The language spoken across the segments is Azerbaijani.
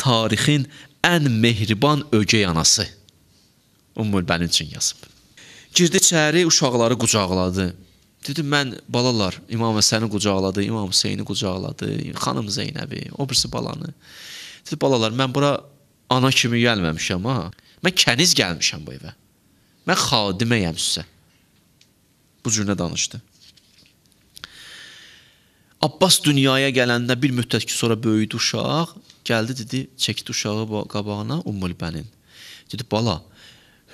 tarixin ən mehriban ögey anası Ümmülbənin üçün yazıb. Girdi içəri, uşaqları qucaqladı. Dedi mən balalar, İmam Həsəni qucaqladı, İmam Hüseyni qucaqladı, xanım Zeynəbi, o birisi balanı. Dedi balalar, mən bura ana kimi gəlməmişəm ha. Mən kəniz gəlmişəm bu evə. Mən xadiməyəm sizə. Bu cür nə danışdı. Abbas dünyaya gələndə bir müddət ki, sonra böyüdü uşaq, Gəldi dedi, çəkdi uşağı qabağına Ummulbənin. Dedi, bala,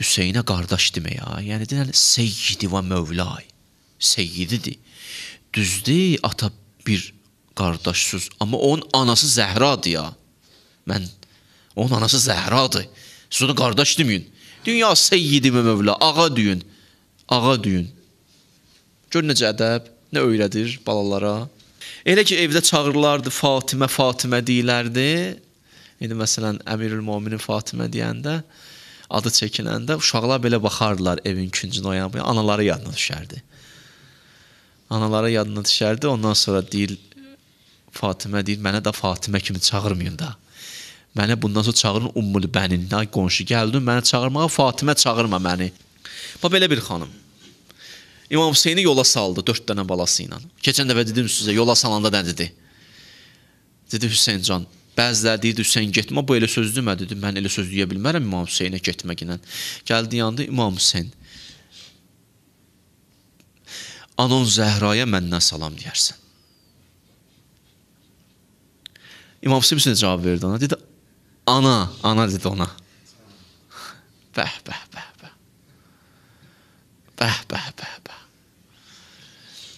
Hüseynə qardaş demək ha. Yəni deyən Seyyidi və Mövlay. Seyyididir. Düzdür, ata bir qardaşsız, amma onun anası Zəhradır ya. Mən onun anası Zəhradır. Siz ona qardaş deməyin. Dünya Seyyidi və Mövla, ağa deyin. Ağa deyin. Gör necə ədəb, nə öyrədir balalara. Elə ki evdə çağırırlardı Fatimə, Fatimə deyilərdi. İndi məsələn Əmirül Möminin Fatimə deyəndə adı çəkiləndə uşaqlar belə baxardılar evin küncünə oyanıb. Anaları yadına düşərdi. Anaları yadına düşərdi. Ondan sonra deyil Fatimə deyil, mənə də Fatimə kimi çağırmayın da. Mənə bundan sonra çağırın Ummul Bənin. Ay qonşu gəldi, məni çağırmağa Fatimə çağırma məni. Bax belə bir xanım. İmam Hüseyni yola saldı 4 dənə balası ilə. Keçən dəfə dedim sizə yola salanda nə dedi? Dedi Hüseyncan, bəzilər deyirdi Hüseyn getmə, bu elə söz demə dedi. Mən elə söz deyə bilmərəm İmam Hüseynə getməklə. Gəldi yandı İmam Hüseyn. Anon Zəhraya məndən salam deyərsən. İmam Hüseyn bizə cavab verdi ona. Dedi: "Ana, ana" dedi ona. Bəh, bəh, bəh, bəh. Bəh, bəh,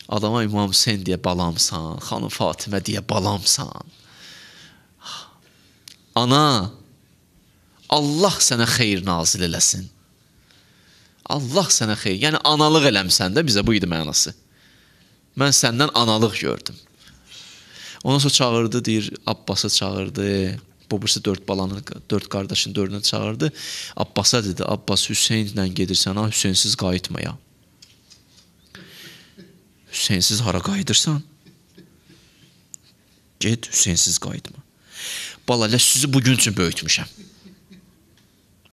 Adama İmam Hüseyn deyə balamsan, xanım Fatimə deyə balamsan. Ana, Allah sənə xeyir nazil eləsin. Allah sənə xeyir, yəni analıq eləmsən də bizə bu idi mənası. Mən səndən analıq gördüm. Ondan sonra çağırdı, deyir, Abbası çağırdı. Babası 4 balanı, 4 qardaşın 4-ünü çağırdı. Abbasa dedi, Abbas Hüseynlə gedirsən, ha Hüseynsiz qayıtmaya. Hüseynsiz hara qayıdırsan? Get, Hüseynsiz qayıtma. Bala, elə sizi bugün üçün böyütmüşəm.